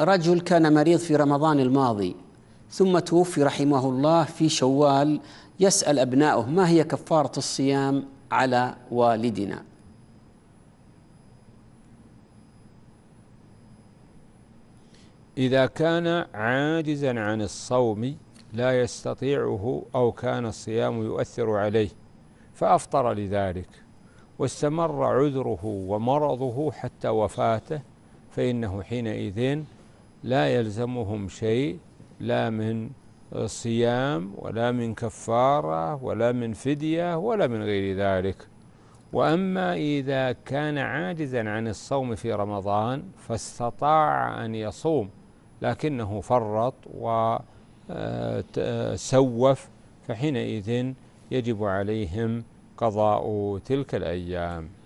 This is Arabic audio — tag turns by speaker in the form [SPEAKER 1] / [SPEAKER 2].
[SPEAKER 1] رجل كان مريض في رمضان الماضي ثم توفي رحمه الله في شوال يسأل أبنائه ما هي كفارة الصيام على والدنا
[SPEAKER 2] إذا كان عاجزا عن الصوم لا يستطيعه أو كان الصيام يؤثر عليه فأفطر لذلك واستمر عذره ومرضه حتى وفاته فإنه حينئذ لا يلزمهم شيء لا من صيام ولا من كفارة ولا من فدية ولا من غير ذلك وأما إذا كان عاجزا عن الصوم في رمضان فاستطاع أن يصوم لكنه فرط وسوف آه، فحينئذ يجب عليهم قضاء تلك الأيام